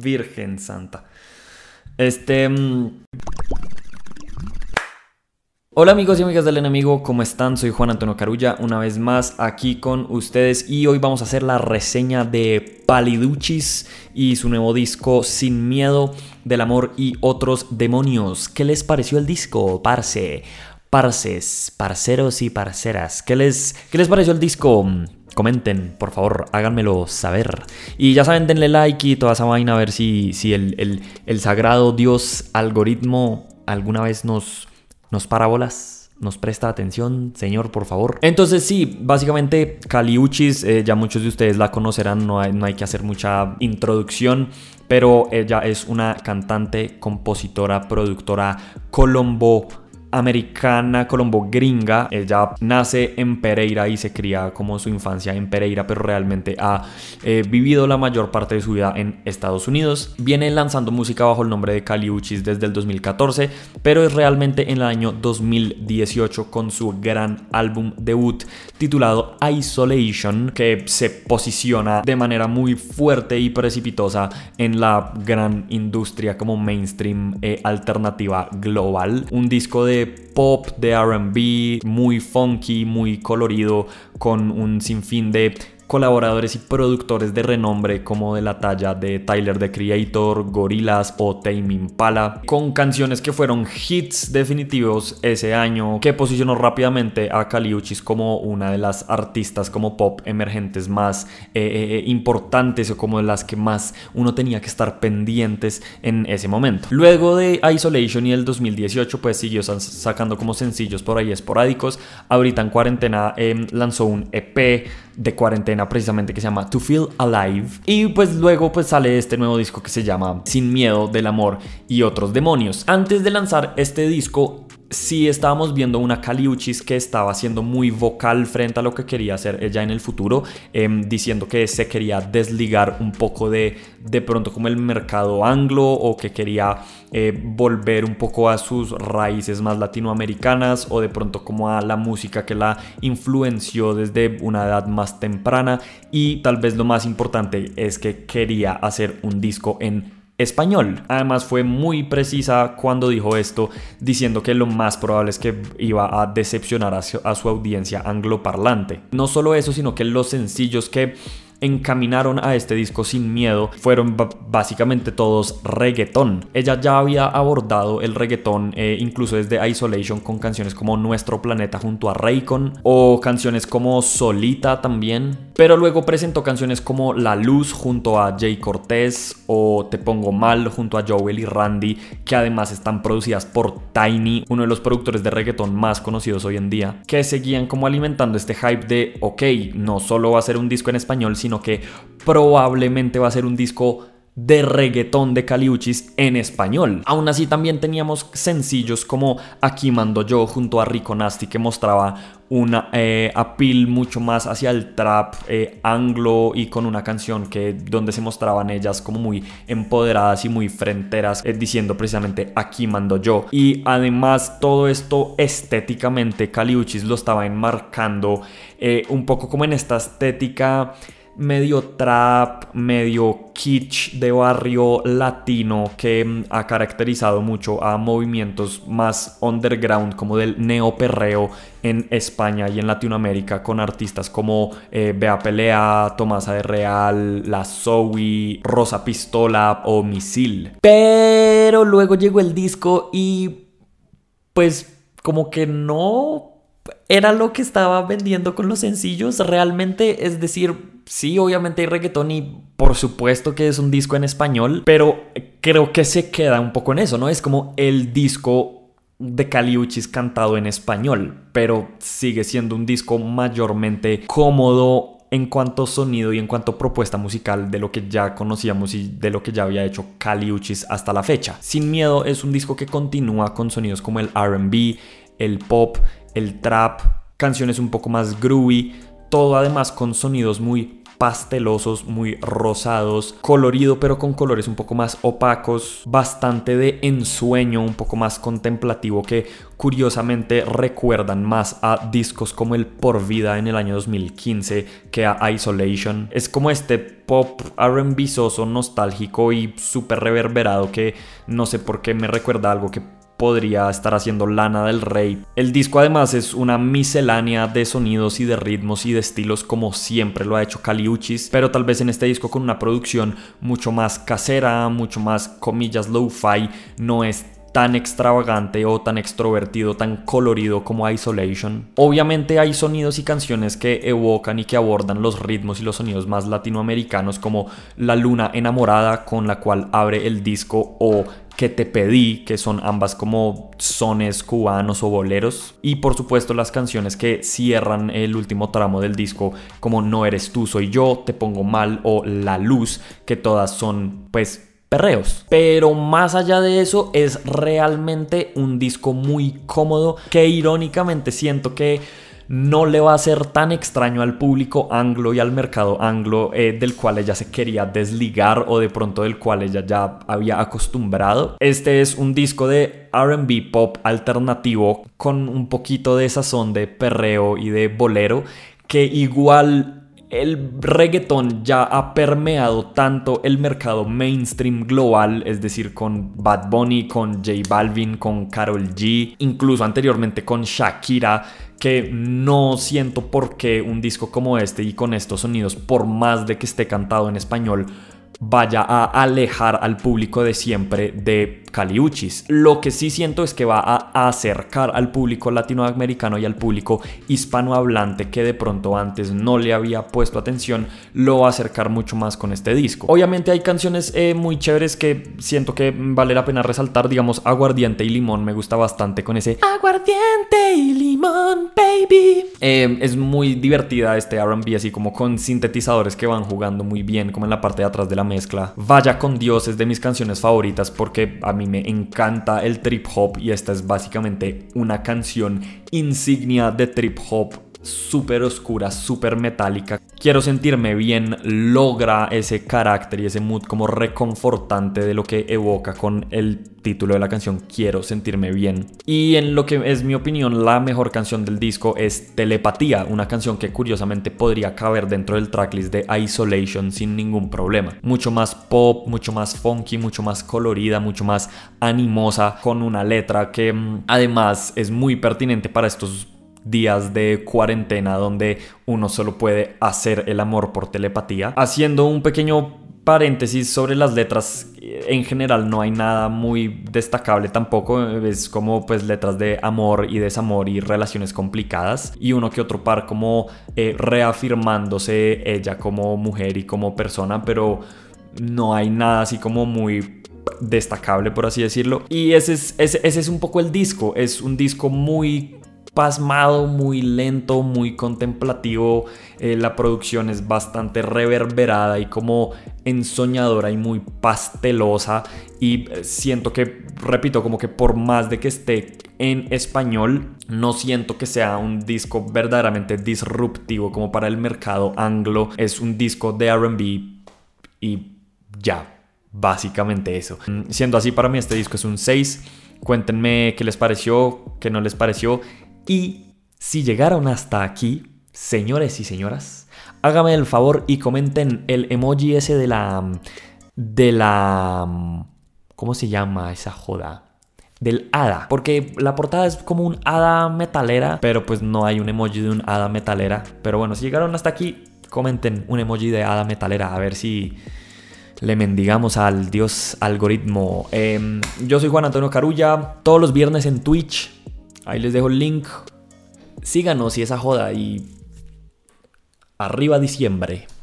Virgen Santa. Este... Mm. Hola amigos y amigas del enemigo, ¿cómo están? Soy Juan Antonio Carulla, una vez más aquí con ustedes y hoy vamos a hacer la reseña de Paliduchis y su nuevo disco Sin Miedo del Amor y otros demonios. ¿Qué les pareció el disco, parce? Parces, parceros y parceras, ¿qué les, qué les pareció el disco? comenten, por favor, háganmelo saber. Y ya saben, denle like y toda esa vaina a ver si, si el, sagrado Dios algoritmo alguna vez nos, nos parábolas nos presta atención, señor, por favor. Entonces sí, básicamente Caliuchis, eh, ya muchos de ustedes la conocerán, no hay, no hay que hacer mucha introducción, pero ella es una cantante, compositora, productora colombo americana, colombo-gringa. Ella nace en Pereira y se cría como su infancia en Pereira, pero realmente ha eh, vivido la mayor parte de su vida en Estados Unidos. Viene lanzando música bajo el nombre de Caliuchis desde el 2014, pero es realmente en el año 2018 con su gran álbum debut titulado Isolation, que se posiciona de manera muy fuerte y precipitosa en la gran industria como mainstream eh, alternativa global. Un disco de pop, de RB, muy funky, muy colorido, con un sinfín de colaboradores y productores de renombre como de la talla de Tyler the Creator, Gorillaz o Tame Pala con canciones que fueron hits definitivos ese año, que posicionó rápidamente a Uchis como una de las artistas como pop emergentes más eh, eh, eh, importantes o como de las que más uno tenía que estar pendientes en ese momento. Luego de Isolation y el 2018, pues siguió sacando como sencillos por ahí esporádicos. Ahorita en cuarentena em, lanzó un EP de cuarentena precisamente que se llama To Feel Alive. Y pues luego pues sale este nuevo disco que se llama Sin Miedo del Amor y otros demonios. Antes de lanzar este disco, si estábamos viendo una Caliuchis que estaba siendo muy vocal frente a lo que quería hacer ella en el futuro, em, diciendo que se quería desligar un poco de de pronto como el mercado anglo o que quería eh, volver un poco a sus raíces más latinoamericanas o de pronto como a la música que la influenció desde una edad más temprana y tal vez lo más importante es que quería hacer un disco en español. Además fue muy precisa cuando dijo esto, diciendo que lo más probable es que iba a decepcionar a su, audiencia angloparlante. No solo eso, sino que los sencillos que encaminaron a este disco sin miedo fueron básicamente todos reggaetón. Ella ya había abordado el reggaetón eh, incluso desde Isolation con canciones como Nuestro Planeta junto a Raycon o canciones como Solita también, pero luego presentó canciones como La Luz junto a Jay Cortés o Te Pongo Mal junto a Joel y Randy, que además están producidas por Tiny, uno de los productores de reggaetón más conocidos hoy en día, que seguían como alimentando este hype de, ok, no solo va a ser un disco en español, sino que probablemente va a ser un disco de reggaetón de Caliuchis en español. Aún así también teníamos sencillos como Aquí mando yo junto a Rico Nasty que mostraba un eh, apil mucho más hacia el trap eh, anglo y con una canción que donde se mostraban ellas como muy empoderadas y muy fronteras eh, diciendo precisamente aquí mando yo y además todo esto estéticamente Caliuchis lo estaba enmarcando un poco como en esta estética medio trap, medio kitsch de barrio latino que mm, ha caracterizado mucho a movimientos más underground como del neoperreo en España y en Latinoamérica con artistas como eh, Bea Pelea, Tomasa de Real, La Zoe, Rosa Pistola o Misil. Pero luego llegó el disco y pues como que no era lo que estaba vendiendo con los sencillos realmente, es decir, sí, obviamente hay reggaetón y por supuesto que es un disco en español, pero creo que se queda un poco en eso, ¿no? Es como el disco de Caliuchis cantado en español, pero sigue siendo un disco mayormente cómodo en cuanto sonido y en cuanto propuesta musical de lo que ya conocíamos y de lo que ya había hecho Caliuchis hasta la fecha. Sin miedo es un disco que continúa con sonidos como el RB, el pop, el trap, canciones un poco más groovy, todo además con sonidos muy pastelosos, muy rosados, colorido pero con colores un poco más opacos, bastante de ensueño, un poco más contemplativo que curiosamente recuerdan más a discos como el Por Vida en el año 2015 que a Isolation. Es como este pop arrembizoso, nostálgico y súper reverberado que no sé por qué me recuerda algo que podría estar haciendo Lana del Rey. El disco además es una miscelánea de sonidos y de ritmos y de estilos como siempre lo ha hecho Caliuchis, pero tal vez en este disco con una producción mucho más casera, mucho más comillas low-fi, no es tan extravagante o tan extrovertido, tan colorido como Isolation. Obviamente hay sonidos y canciones que evocan y que abordan los ritmos y los sonidos más latinoamericanos como La Luna Enamorada con la cual abre el disco o que te pedí, que son ambas como sones cubanos o boleros, y por supuesto las canciones que cierran el último tramo del disco, como No eres tú, soy yo, Te pongo mal o La luz, que todas son pues perreos. Pero más allá de eso, es realmente un disco muy cómodo que irónicamente siento que no le va a ser tan extraño al público anglo y al mercado anglo eh, del cual ella se quería desligar o de pronto del cual ella ya había acostumbrado. Este es un disco de RB pop alternativo con un poquito de sazón de perreo y de bolero que igual el reggaetón ya ha permeado tanto el mercado mainstream global, es decir, con Bad Bunny, con J Balvin, con Carol G, incluso anteriormente con Shakira, que no siento por qué un disco como este y con estos sonidos, por más de que esté cantado en español, vaya a alejar al público de siempre de Caliuchis. Lo que sí siento es que va a acercar al público latinoamericano y al público hispanohablante que de pronto antes no le había puesto atención, lo va a acercar mucho más con este disco. Obviamente hay canciones eh, muy chéveres que siento que vale la pena resaltar, digamos Aguardiente y Limón me gusta bastante con ese Aguardiente y Limón, baby. Em, es muy divertida este RB así como con sintetizadores que van jugando muy bien como en la parte de atrás de la mezcla. Vaya con Dios es de mis canciones favoritas porque a mí me encanta el trip hop y esta es básicamente una canción insignia de trip hop súper oscura, súper metálica. Quiero sentirme bien, logra ese carácter y ese mood como reconfortante de lo que evoca con el título de la canción Quiero sentirme bien. Y en lo que es mi opinión la mejor canción del disco es Telepatía, una canción que curiosamente podría caber dentro del tracklist de Isolation sin ningún problema. Mucho más pop, mucho más funky, mucho más colorida, mucho más animosa, con una letra que mm, además es muy pertinente para estos días de cuarentena donde uno solo puede hacer el amor por telepatía. Haciendo un pequeño paréntesis sobre las letras, eh, en general no hay nada muy destacable tampoco, eh, es como pues letras de amor y desamor y relaciones complicadas y uno que otro par como eh, reafirmándose ella como mujer y como persona, pero no hay nada así como muy destacable por así decirlo y ese es, ese es un poco el disco es un disco muy pasmado, muy lento, muy contemplativo. Eh, la producción es bastante reverberada y como ensoñadora y muy pastelosa. Y eh, siento que, repito, como que por más de que esté en español, no siento que sea un disco verdaderamente disruptivo como para el mercado anglo. Es un disco de RB y ya, básicamente eso. Mm, siendo así, para mí este disco es un 6. Cuéntenme qué les pareció, qué no les pareció y si llegaron hasta aquí, señores y señoras, hágame el favor y comenten el emoji ese de la... de la... ¿Cómo se llama esa joda? del hada. Porque la portada es como un hada metalera, pero pues no hay un emoji de un hada metalera. Pero bueno, si llegaron hasta aquí, comenten un emoji de hada metalera, a ver si le mendigamos al dios algoritmo. Em, yo soy Juan Antonio Carulla, todos los viernes en Twitch. Ahí les dejo el link. Síganos y esa joda y arriba diciembre.